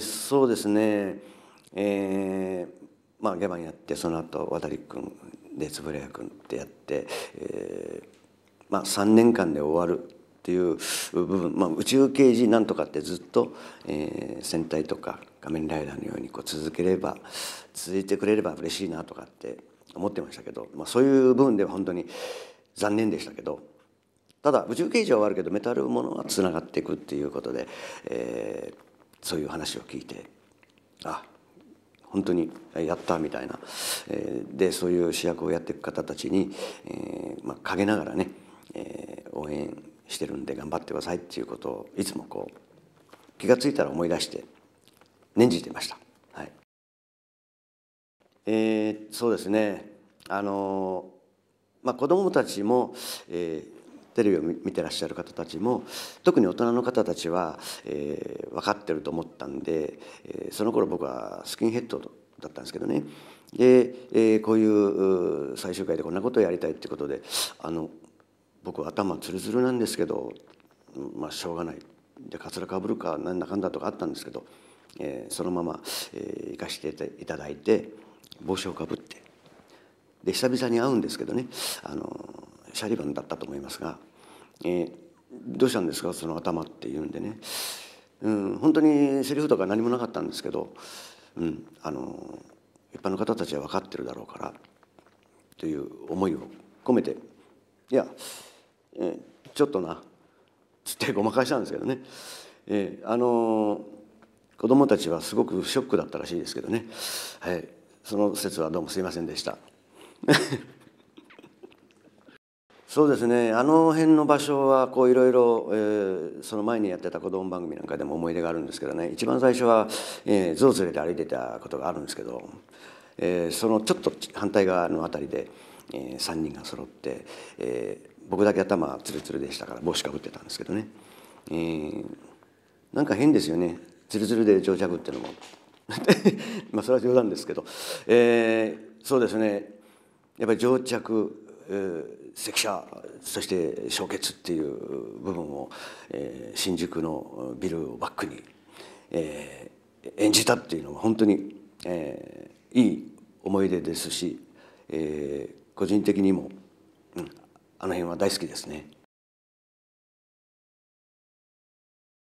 そうですね、えー、まあ下番やってその後渡君で円谷君ってやって、えーまあ、3年間で終わるっていう部分、まあ、宇宙刑事なんとかってずっと、えー、戦隊とか仮面ライダーのようにこう続ければ続いてくれれば嬉しいなとかって思ってましたけど、まあ、そういう部分では本当に残念でしたけどただ宇宙刑事は終わるけどメタルものはつながっていくっていうことで、えー、そういう話を聞いてあ本当にやったみたいな、えでそういう主役をやっていく方たちに、えー、まあ、陰ながらね、えー、応援してるんで頑張ってくださいっていうことをいつもこう気が付いたら思い出して念じてました。はい、えそうですねあのまあ、子どもたちも、えー、テレビを見てらっしゃる方たちも特に大人の方たちは、えー、分かってると思ったんで、えー、その頃僕はスキンヘッドだったんですけどねで、えー、こういう最終回でこんなことをやりたいってことであの僕頭つるつるなんですけどまあしょうがないでかつらかぶるかなんだかんだとかあったんですけど、えー、そのまま、えー、行かしていただいて帽子をかぶってで久々に会うんですけどねあのシャリバンだったと思いますがえー、どうしたんですかその頭って言うんでね、うん、本当にセリフとか何もなかったんですけど、うん、あの一般の方たちは分かってるだろうからという思いを込めていや、えー、ちょっとなつってごまかしたんですけどね、えー、あの子どもたちはすごくショックだったらしいですけどね、はい、その説はどうもすいませんでした。そうですねあの辺の場所はこういろいろ、えー、その前にやってた子ども番組なんかでも思い出があるんですけどね一番最初は、えー、象連れで歩いてたことがあるんですけど、えー、そのちょっと反対側の辺りで、えー、3人が揃って、えー、僕だけ頭ツルツルでしたから帽子かぶってたんですけどね、えー、なんか変ですよねツルツルで乗着ってのも まあそれは冗談ですけど、えー、そうですねやっぱり乗着関車そして焼結っていう部分を、えー、新宿のビルをバックに、えー、演じたっていうのは本当に、えー、いい思い出ですし、えー、個人的にも、うん、あの辺は大好きですね。